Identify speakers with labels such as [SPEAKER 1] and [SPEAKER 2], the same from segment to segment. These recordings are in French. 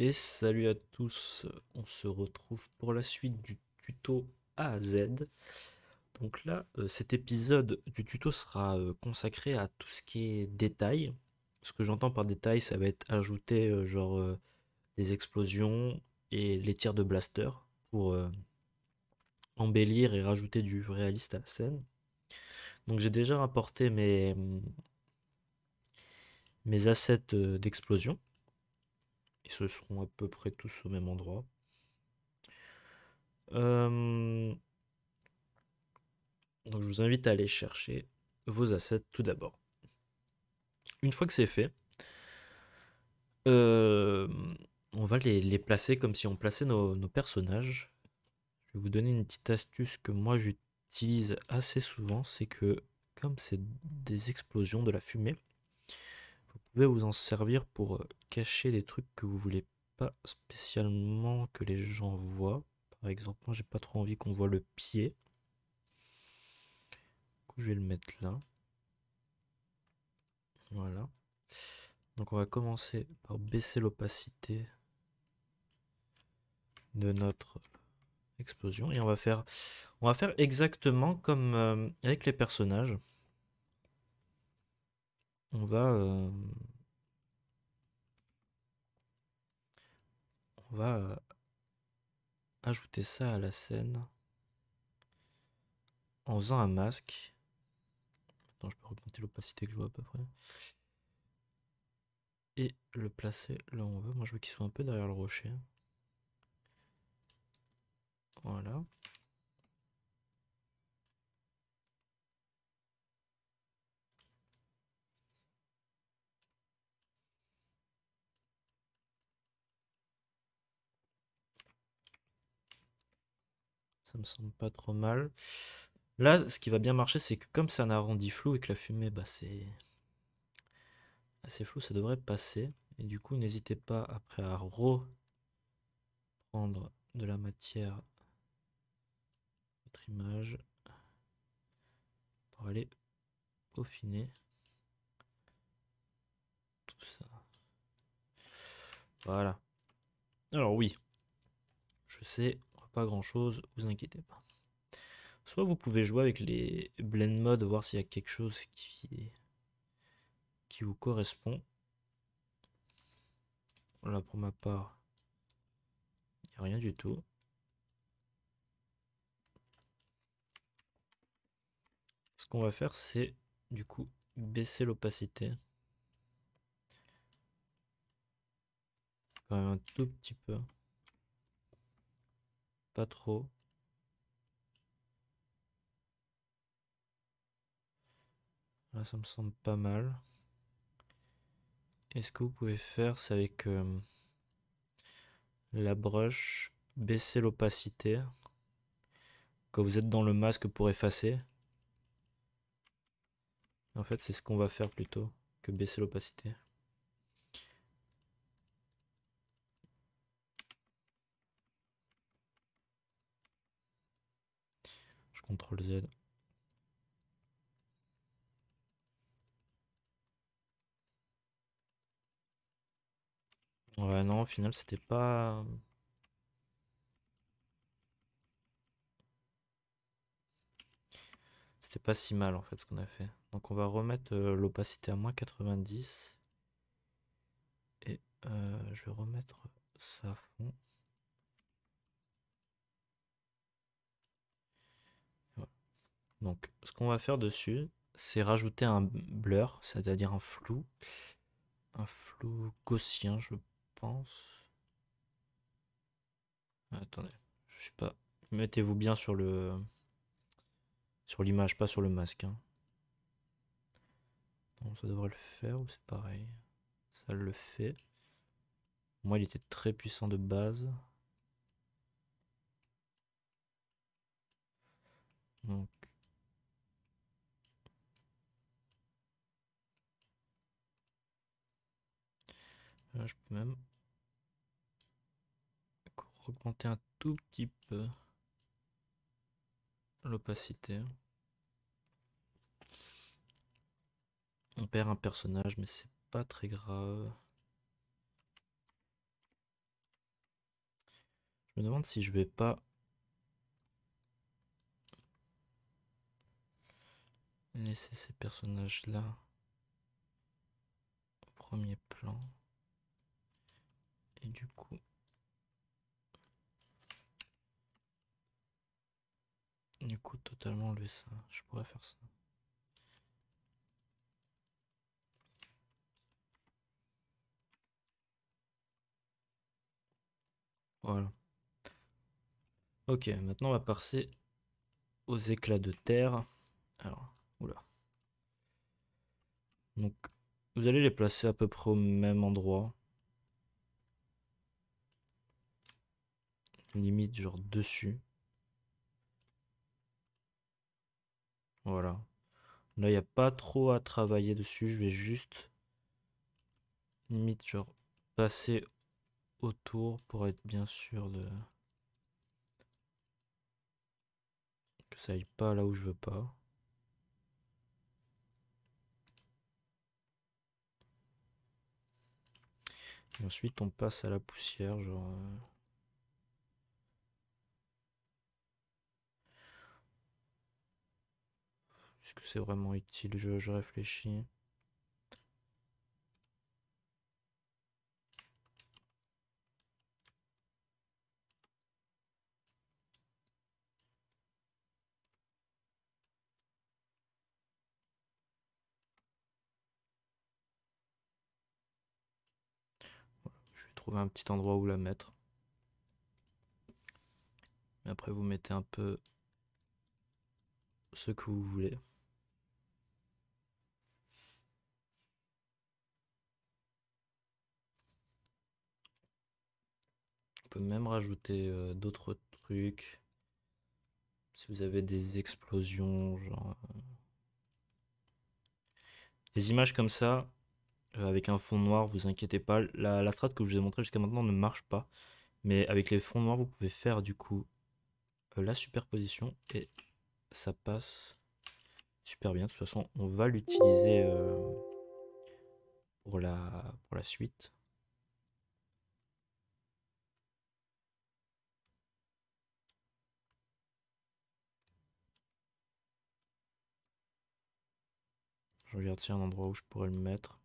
[SPEAKER 1] Et salut à tous, on se retrouve pour la suite du tuto A à Z. Donc là, euh, cet épisode du tuto sera euh, consacré à tout ce qui est détail. Ce que j'entends par détail, ça va être ajouté euh, genre des explosions et les tirs de blaster pour embellir et rajouter du réaliste à la scène. Donc j'ai déjà rapporté mes, mes assets euh, d'explosion. Et ce seront à peu près tous au même endroit. Euh, donc je vous invite à aller chercher vos assets tout d'abord. Une fois que c'est fait, euh, on va les, placer comme si on plaçait nos, nos personnages je vais vous donner une petite astuce que moi j'utilise assez souvent, c'est que comme c'est des explosions, de la fumée, vous pouvez vous en servir pour euh, cacher des trucs que vous voulez pas spécialement que les gens voient. Par exemple, moi j'ai pas trop envie qu'on voit le pied. je vais le mettre là. Voilà. Donc on va commencer par baisser l'opacité de notre explosion. Et on va faire, on va faire exactement comme euh, avec les personnages. On va, euh, on va euh, ajouter ça à la scène en faisant un masque. Attends, je peux augmenter l'opacité que je vois à peu près. Et le placer là où on veut. Moi, je veux qu'il soit un peu derrière le rocher. Voilà. Ça me semble pas trop mal. Là, ce qui va bien marcher, c'est que comme c'est un arrondi flou et que la fumée, bah, c'est assez flou, ça devrait passer. Et du coup, n'hésitez pas après à reprendre de la matière image pour aller peaufiner tout ça. Voilà. Alors oui, je sais, pas grand chose, vous inquiétez pas. Soit vous pouvez jouer avec les blend mode, voir s'il y a quelque chose qui, qui vous correspond. Là pour ma part, il n'y a rien du tout. qu'on va faire, c'est du coup baisser l'opacité. Quand même un tout petit peu. Pas trop. Là, ça me semble pas mal. est ce que vous pouvez faire, c'est avec euh, la brush, baisser l'opacité. Quand vous êtes dans le masque pour effacer, en fait, c'est ce qu'on va faire plutôt que baisser l'opacité. Je contrôle Z. Ouais, non, au final, c'était pas... C'était pas si mal, en fait, ce qu'on a fait. Donc on va remettre euh, l'opacité à moins 90. Et euh, je vais remettre ça à fond. Donc ce qu'on va faire dessus, c'est rajouter un blur, c'est-à-dire un flou. Un flou gaussien, je pense. Ah, attendez, je sais pas. Mettez-vous bien sur le sur l'image, pas sur le masque. Hein ça devrait le faire, ou c'est pareil. Ça le fait. Moi, il était très puissant de base. Donc. Là, euh, je peux même augmenter un tout petit peu l'opacité. On perd un personnage, mais c'est pas très grave. Je me demande si je vais pas... Laisser ces personnages-là au premier plan. Et du coup... Du coup, totalement enlever ça. Je pourrais faire ça. Voilà. Ok, maintenant on va passer aux éclats de terre. Alors, oula. Donc, vous allez les placer à peu près au même endroit. Limite, genre dessus. Voilà. Là, il n'y a pas trop à travailler dessus. Je vais juste, limite, genre, passer autour pour être bien sûr de que ça aille pas là où je veux pas. ensuite on passe à la poussière, genre. Euh, est-ce que c'est vraiment utile je réfléchis. un petit endroit où la mettre. après, vous mettez un peu ce que vous voulez. On peut même rajouter euh, d'autres trucs. Si vous avez des explosions, genre... Euh, des images comme ça, euh, avec un fond noir, vous inquiétez pas. La, strat que je vous ai montré jusqu'à maintenant ne marche pas. Mais avec les fonds noirs, vous pouvez faire du coup euh, la superposition et ça passe super bien. De toute façon, on va l'utiliser euh, pour, la, pour la suite. Je regarde si un endroit où je pourrais le mettre.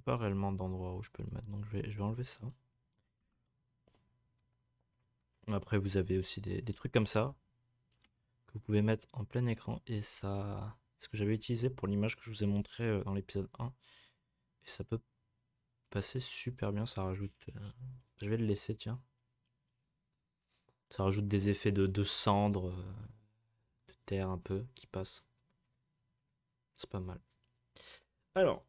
[SPEAKER 1] pas réellement d'endroit où je peux le mettre, donc je vais, enlever ça. Après, vous avez aussi des, trucs comme ça que vous pouvez mettre en plein écran et ça, ce que j'avais utilisé pour l'image que je vous ai montré euh, dans l'épisode 1 et ça peut passer super bien. Ça rajoute, euh, je vais le laisser, tiens. Ça rajoute des effets de, de cendre, euh, de terre un peu qui passe. C'est pas mal. Alors,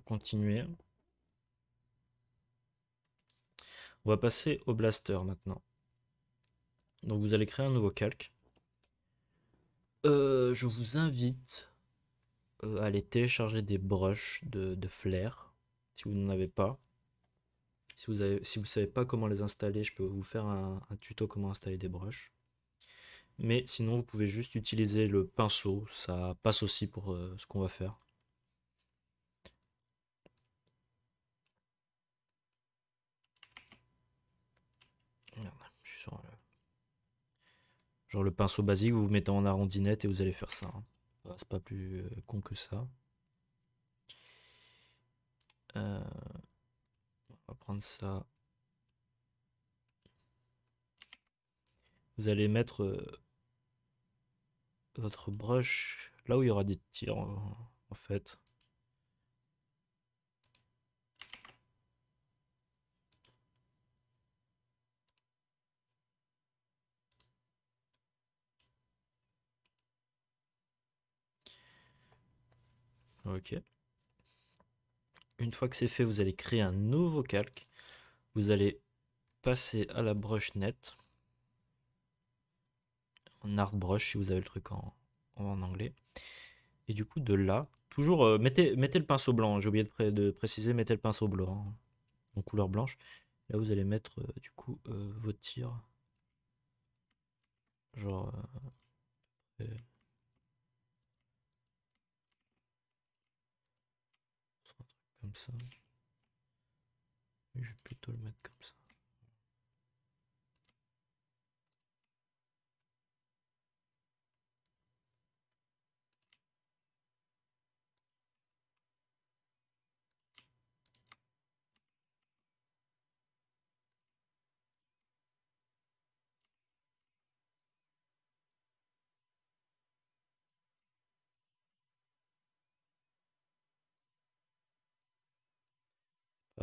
[SPEAKER 1] continuer. On va passer au blaster maintenant. Donc vous allez créer un nouveau calque. Euh, je vous invite euh, à aller télécharger des brushes de, flair si vous n'en avez pas. Si vous avez si vous savez pas comment les installer, je peux vous faire un, tuto comment installer des brushes. Mais sinon, vous pouvez juste utiliser le pinceau, ça passe aussi pour euh, ce qu'on va faire. Genre le pinceau basique, vous vous mettez en arrondinette et vous allez faire ça. Hein. C'est pas plus euh, con que ça. Euh, on va prendre ça. Vous allez mettre euh, votre brush là où il y aura des tirs en fait. Ok. Une fois que c'est fait, vous allez créer un nouveau calque. Vous allez passer à la brush net. En art brush si vous avez le truc en, anglais. Et du coup, de là, toujours, euh, mettez, mettez le pinceau blanc. J'ai oublié de, préciser, mettez le pinceau blanc hein. en couleur blanche. Là, vous allez mettre, euh, du coup, euh, vos tirs. Genre... comme ça. Je vais plutôt le mettre comme ça.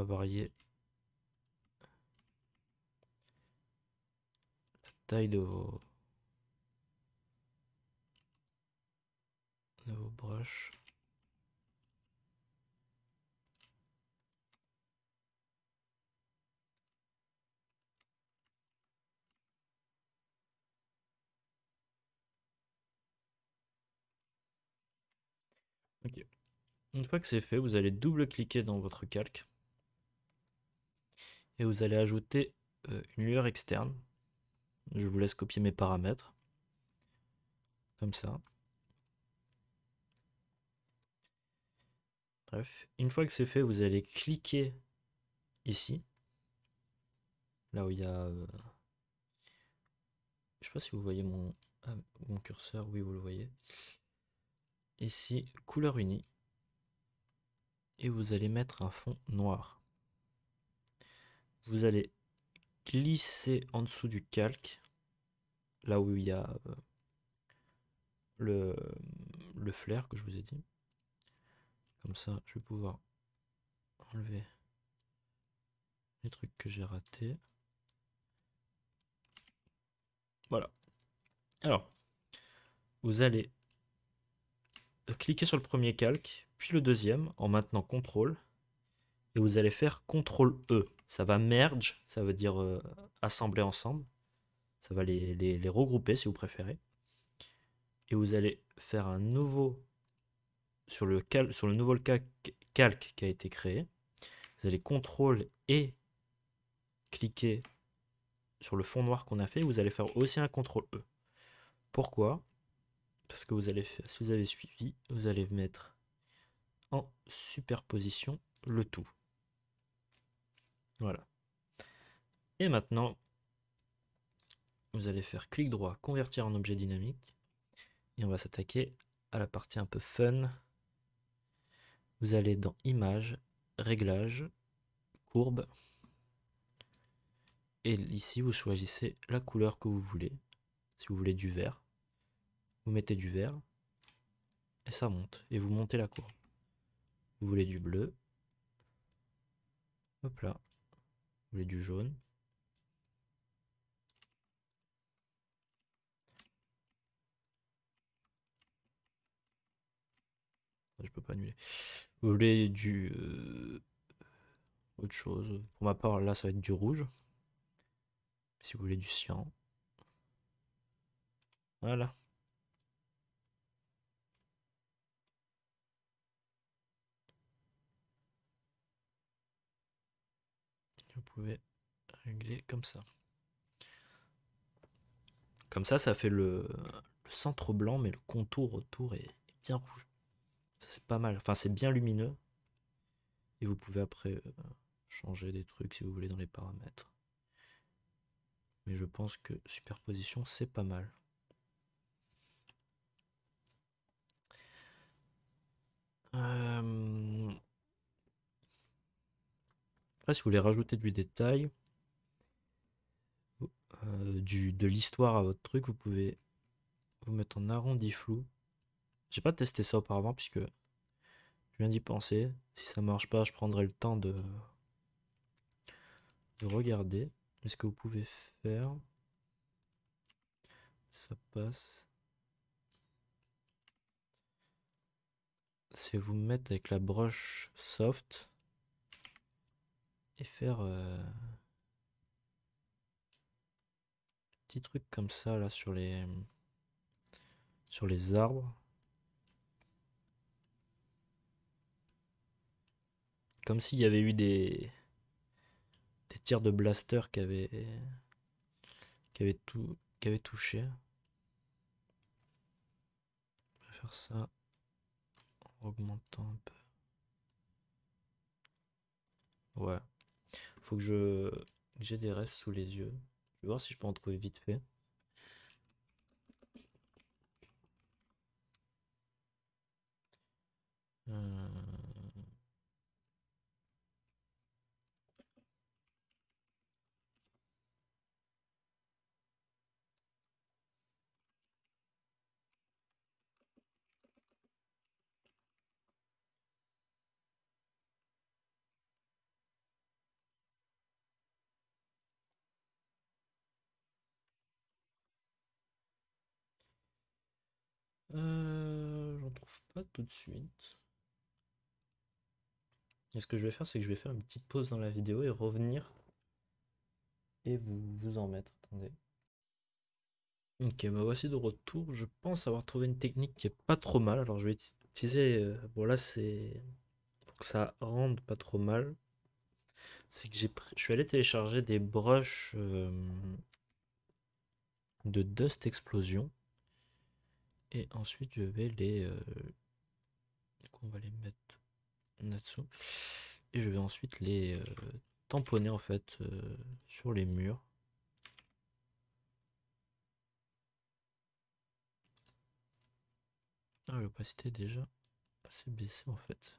[SPEAKER 1] varier la taille de vos, de brushes. Une fois que c'est fait, vous allez double-cliquer dans votre calque et vous allez ajouter euh, une lueur externe. Je vous laisse copier mes paramètres. Comme ça. Bref, une fois que c'est fait, vous allez cliquer ici. Là où il y a... Euh, je sais pas si vous voyez ah, mon curseur. Oui, vous le voyez. Ici, couleur unie. Et vous allez mettre un fond noir vous allez glisser en dessous du calque, là où il y a euh, le, le flair que je vous ai dit. Comme ça, je vais pouvoir enlever les trucs que j'ai ratés. Voilà. Alors, vous allez cliquer sur le premier calque, puis le deuxième en maintenant CTRL, et vous allez faire CTRL-E. E ça va merge, ça veut dire euh, assembler ensemble. Ça va les, regrouper si vous préférez. Et vous allez faire un nouveau sur le, sur le nouveau calque, qui a été créé. Vous allez contrôle et cliquer sur le fond noir qu'on a fait. Vous allez faire aussi un contrôle E. Pourquoi Parce que vous allez si vous avez suivi, vous allez mettre en superposition le tout. Voilà. Et maintenant, vous allez faire clic droit, convertir en objet dynamique. Et on va s'attaquer à la partie un peu fun. Vous allez dans Images, Réglages, Courbe. Et ici, vous choisissez la couleur que vous voulez. Si vous voulez du vert, vous mettez du vert. Et ça monte. Et vous montez la courbe. Vous voulez du bleu. Hop là. Vous voulez du jaune. Je peux pas annuler. Vous voulez du... Euh, autre chose. Pour ma part, là, ça va être du rouge. Si vous voulez du cyan. Voilà. régler comme ça. Comme ça, ça fait le, centre blanc, mais le contour autour est, bien rouge. Ça, c'est pas mal. Enfin, c'est bien lumineux. Et vous pouvez après euh, changer des trucs si vous voulez dans les paramètres. Mais je pense que superposition, c'est pas mal. Euh, si vous voulez rajouter du détail euh, du, de l'histoire à votre truc, vous pouvez vous mettre en arrondi flou. J'ai pas testé ça auparavant puisque je viens d'y penser. Si ça marche pas, je prendrai le temps de, de regarder. Mais ce que vous pouvez faire, ça passe. c'est vous mettre avec la broche soft et faire euh, petit truc comme ça là sur les sur les arbres comme s'il y avait eu des des tirs de blaster qui avaient qui avaient tout qui avaient touché faire ça en augmentant un peu ouais que je j'ai des rêves sous les yeux. Je vais voir si je peux en trouver vite fait. Euh, Euh, J'en trouve pas tout de suite. Et ce que je vais faire, c'est que je vais faire une petite pause dans la vidéo et revenir et vous, vous en mettre. Attendez. Ok, bah voici de retour. Je pense avoir trouvé une technique qui est pas trop mal. Alors je vais utiliser. Euh, bon là c'est pour que ça rende pas trop mal. C'est que j'ai, je suis allé télécharger des brushes euh, de Dust Explosion et ensuite je vais les euh, on va les mettre là-dessous et je vais ensuite les euh, tamponner en fait euh, sur les murs ah, l'opacité déjà assez baissée en fait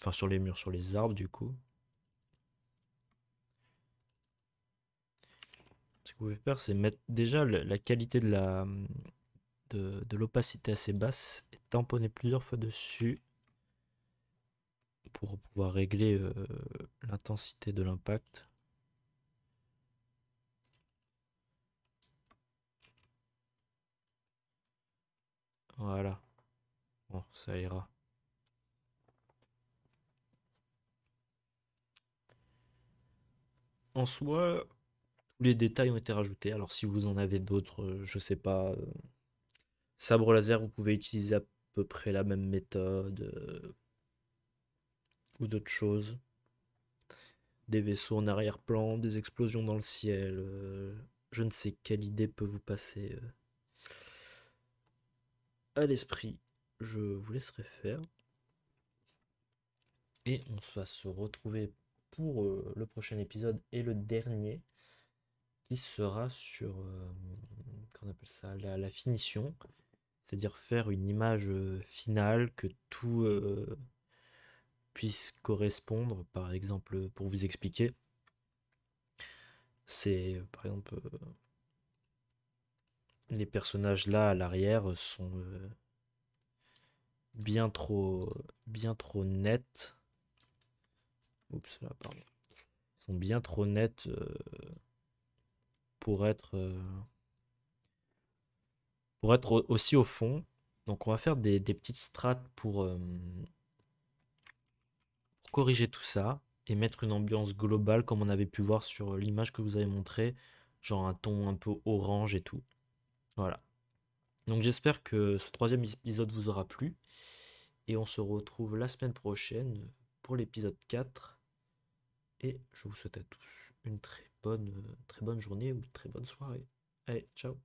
[SPEAKER 1] enfin sur les murs sur les arbres du coup vous pouvez faire, c'est mettre déjà la qualité de la de, l'opacité assez basse et tamponner plusieurs fois dessus pour pouvoir régler euh, l'intensité de l'impact. Voilà. Bon, ça ira. En soi, les détails ont été rajoutés. Alors si vous en avez d'autres, euh, je sais pas. Euh, sabre laser, vous pouvez utiliser à peu près la même méthode euh, ou d'autres choses. Des vaisseaux en arrière-plan, des explosions dans le ciel. je ne sais quelle idée peut vous passer à l'esprit. Je vous laisserai faire. Et on va se retrouver pour le prochain épisode et le dernier qui sera sur euh, appelle ça, la, finition, c'est-à-dire faire une image euh, finale que tout euh, puisse correspondre. Par exemple, pour vous expliquer, c'est par exemple les personnages là à l'arrière sont bien trop bien trop nets. Oups là pardon. sont bien trop nets pour être, euh, pour être aussi au fond. Donc on va faire des, petites strates pour, euh, pour, corriger tout ça et mettre une ambiance globale comme on avait pu voir sur l'image que vous avez montrée, genre un ton un peu orange et tout. Voilà. Donc j'espère que ce troisième épisode vous aura plu et on se retrouve la semaine prochaine pour l'épisode 4 et je vous souhaite à tous une très bonne, euh, très bonne journée ou très bonne soirée. Allez, ciao